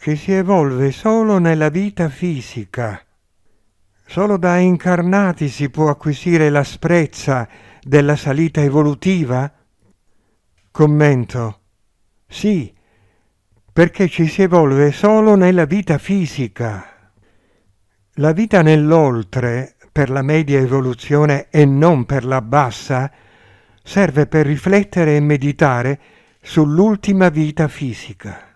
che si evolve solo nella vita fisica. Solo da incarnati si può acquisire l'asprezza della salita evolutiva? Commento. Sì, perché ci si evolve solo nella vita fisica. La vita nell'oltre, per la media evoluzione e non per la bassa, serve per riflettere e meditare sull'ultima vita fisica.